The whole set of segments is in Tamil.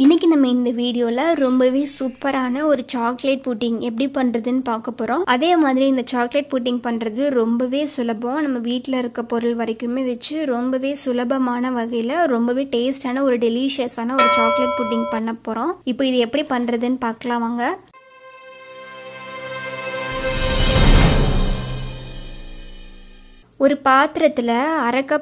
இன்றைக்கி நம்ம இந்த வீடியோவில் ரொம்பவே சூப்பரான ஒரு சாக்லேட் புட்டிங் எப்படி பண்ணுறதுன்னு பார்க்க போகிறோம் அதே மாதிரி இந்த சாக்லேட் புட்டிங் பண்ணுறது ரொம்பவே சுலபம் நம்ம வீட்டில் இருக்க பொருள் வரைக்குமே வச்சு ரொம்பவே சுலபமான வகையில் ரொம்பவே டேஸ்டான ஒரு டெலிஷியஸான ஒரு சாக்லேட் புட்டிங் பண்ண போகிறோம் இப்போ இது எப்படி பண்ணுறதுன்னு பார்க்கலாம் வாங்க ஒரு பாத்திரத்தில்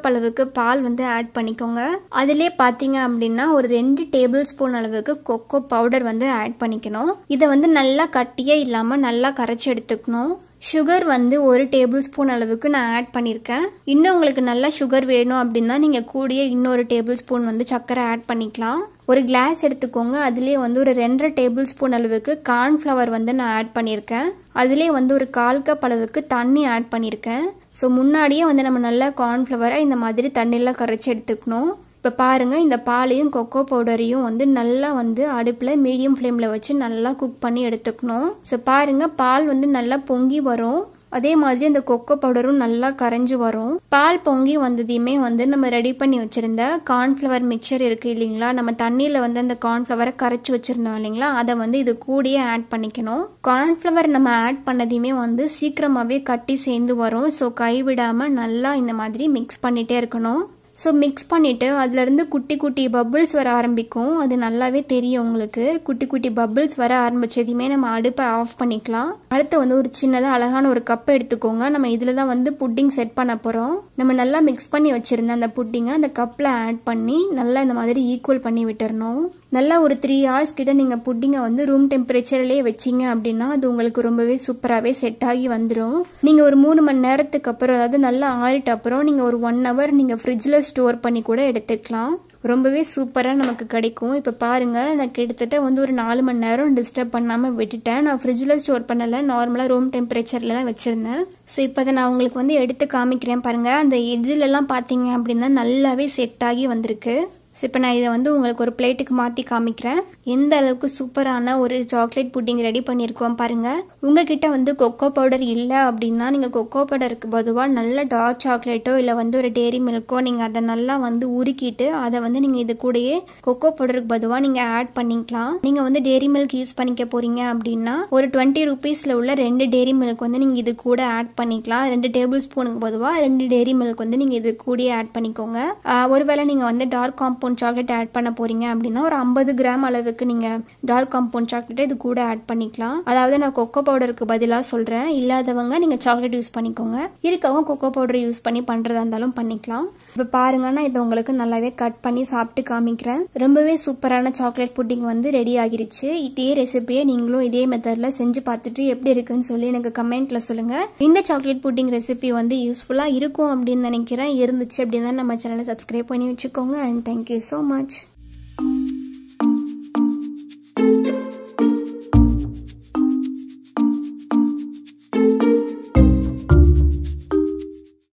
அளவுக்கு பால் வந்து ஆட் பண்ணிக்கோங்க அதிலே பார்த்தீங்க அப்படின்னா ஒரு ரெண்டு டேபிள் ஸ்பூன் அளவுக்கு கொக்கோ பவுடர் வந்து ஆட் பண்ணிக்கணும் இதை வந்து நல்லா கட்டியே இல்லாமல் நல்லா கரைச்சி எடுத்துக்கணும் சுகர் வந்து ஒரு டேபிள் ஸ்பூன் அளவுக்கு நான் ஆட் பண்ணியிருக்கேன் இன்னும் உங்களுக்கு நல்லா சுகர் வேணும் அப்படின்னா நீங்கள் கூடிய இன்னொரு டேபிள் ஸ்பூன் வந்து சர்க்கரை ஆட் பண்ணிக்கலாம் ஒரு கிளாஸ் எடுத்துக்கோங்க அதுலேயே வந்து ஒரு ரெண்டரை டேபிள் ஸ்பூன் அளவுக்கு கார்ன்ஃப்ளவர் வந்து நான் ஆட் பண்ணியிருக்கேன் அதிலே வந்து ஒரு கால் கப் அளவுக்கு தண்ணி ஆட் பண்ணியிருக்கேன் ஸோ முன்னாடியே வந்து நம்ம நல்லா கார்ன்ஃப்ளவரை இந்த மாதிரி தண்ணியெலாம் கரைச்சி எடுத்துக்கணும் இப்போ பாருங்கள் இந்த பாலையும் கொக்கோ பவுடரையும் வந்து நல்லா வந்து அடுப்பில் மீடியம் ஃப்ளேமில் வச்சு நல்லா குக் பண்ணி எடுத்துக்கணும் ஸோ பாருங்கள் பால் வந்து நல்லா பொங்கி வரும் அதே மாதிரி அந்த கொக்கோ பவுடரும் நல்லா கரைஞ்சி வரும் பால் பொங்கி வந்ததையுமே வந்து நம்ம ரெடி பண்ணி வச்சுருந்த கார்ன்ஃப்ளவர் மிக்சர் இருக்குது இல்லைங்களா நம்ம தண்ணியில் வந்து அந்த கார்ன்ஃப்ளவரை கரைச்சி வச்சுருந்தோம் இல்லைங்களா அதை வந்து இது கூடயே ஆட் பண்ணிக்கணும் கார்ன்ஃப்ளவர் நம்ம ஆட் பண்ணதையுமே வந்து சீக்கிரமாகவே கட்டி சேர்ந்து வரும் ஸோ கைவிடாமல் நல்லா இந்த மாதிரி மிக்ஸ் பண்ணிகிட்டே இருக்கணும் ஸோ மிக்ஸ் பண்ணிவிட்டு அதுலேருந்து குட்டி குட்டி பப்புள்ஸ் வர ஆரம்பிக்கும் அது நல்லாவே தெரியும் உங்களுக்கு குட்டி குட்டி பப்புள்ஸ் வர ஆரம்பித்ததுமே நம்ம அடுப்பை ஆஃப் பண்ணிக்கலாம் அடுத்து வந்து ஒரு சின்னதாக அழகான ஒரு கப் எடுத்துக்கோங்க நம்ம இதில் தான் வந்து புட்டிங் செட் பண்ண போகிறோம் நம்ம நல்லா மிக்ஸ் பண்ணி வச்சுருந்த அந்த புட்டிங்கை அந்த கப்பில் ஆட் பண்ணி நல்லா இந்த மாதிரி ஈக்குவல் பண்ணி விட்டுறணும் நல்லா ஒரு த்ரீ ஹவர்ஸ் கிட்ட நீங்கள் புட்டிங்கை வந்து ரூம் டெம்பரேச்சர்லேயே வச்சிங்க அப்படின்னா அது உங்களுக்கு ரொம்பவே சூப்பராகவே செட் ஆகி வந்துடும் நீங்கள் ஒரு மூணு மணி நேரத்துக்கு அப்புறம் அதாவது நல்லா ஆறிட்ட அப்புறம் நீங்கள் ஒரு ஒன் ஹவர் நீங்கள் ஃப்ரிட்ஜில் ஸ்டோர் பண்ணி கூட எடுத்துக்கலாம் ரொம்பவே சூப்பராக நமக்கு கிடைக்கும் இப்போ பாருங்கள் நான் கிட்டத்தட்ட வந்து ஒரு நாலு மணி நேரம் டிஸ்டர்ப் பண்ணாமல் விட்டுட்டேன் நான் ஃப்ரிட்ஜில் ஸ்டோர் பண்ணலை நார்மலாக ரூம் டெம்பரேச்சரில் தான் வச்சுருந்தேன் ஸோ இப்போ அதை நான் உங்களுக்கு வந்து எடுத்து காமிக்கிறேன் பாருங்கள் அந்த எஜ்ஜிலெலாம் பார்த்தீங்க அப்படின்னா நல்லாவே செட் ஆகி வந்திருக்கு ஸோ இப்போ நான் இதை வந்து உங்களுக்கு ஒரு பிளேட்டுக்கு மாற்றி காமிக்கிறேன் எந்த அளவுக்கு சூப்பரான ஒரு சாக்லேட் புட்டிங் ரெடி பண்ணியிருக்கோம் பாருங்கள் உங்ககிட்ட வந்து கொக்கோ பவுடர் இல்லை அப்படின்னா நீங்கள் கொக்கோ பவுடருக்கு பொதுவாக நல்ல டார்க் சாக்லேட்டோ இல்லை வந்து ஒரு டேரி மில்க்கோ நீங்கள் அதை நல்லா வந்து உருக்கிட்டு அதை வந்து நீங்கள் இது கூடயே கொக்கோ பவுடருக்கு பொதுவாக நீங்கள் ஆட் பண்ணிக்கலாம் நீங்கள் வந்து டேரி மில்க் யூஸ் பண்ணிக்க போகிறீங்க அப்படின்னா ஒரு டுவெண்ட்டி ருபீஸில் உள்ள ரெண்டு டேரி மில்க் வந்து நீங்கள் இது கூட ஆட் பண்ணிக்கலாம் ரெண்டு டேபிள் ஸ்பூனுக்கு பொதுவாக ரெண்டு டேரி மில்க் வந்து நீங்கள் இது கூடயே ஆட் பண்ணிக்கோங்க ஒருவேளை நீங்கள் வந்து dark combo compound chocolate add பண்ண போறீங்க அப்படின்னா ஒரு ஐம்பது கிராம் அளவுக்கு நீங்கள் டார்க் காம்பவுண்ட் சாக்லேட்டை இது கூட ஆட் பண்ணிக்கலாம் அதாவது நான் கொக்கோ பவுடருக்கு பதிலாக சொல்கிறேன் இல்லாதவங்க நீங்கள் சாக்லேட் யூஸ் பண்ணிக்கோங்க இருக்கவங்க கொக்கோ பவுடர் யூஸ் பண்ணி பண்ணுறதா இருந்தாலும் பண்ணிக்கலாம் இப்போ பாருங்க நான் இதை உங்களுக்கு நல்லாவே கட் பண்ணி சாப்பிட்டு காமிக்கிறேன் ரொம்பவே சூப்பரான சாக்லேட் புட்டிங் வந்து ரெடி ஆகிருச்சு இதே ரெசிபியை நீங்களும் இதே மெத்தடில் செஞ்சு பார்த்துட்டு எப்படி இருக்குன்னு சொல்லி எனக்கு கமெண்ட்டில் சொல்லுங்கள் இந்த சாக்லேட் புட்டிங் ரெசிபி வந்து யூஸ்ஃபுல்லாக இருக்கும் அப்படின்னு நினைக்கிறேன் இருந்துச்சு அப்படின்னு நம்ம சேனலை சப்ஸ்கிரைப் பண்ணி வச்சுக்கோங்க and thank you you so much.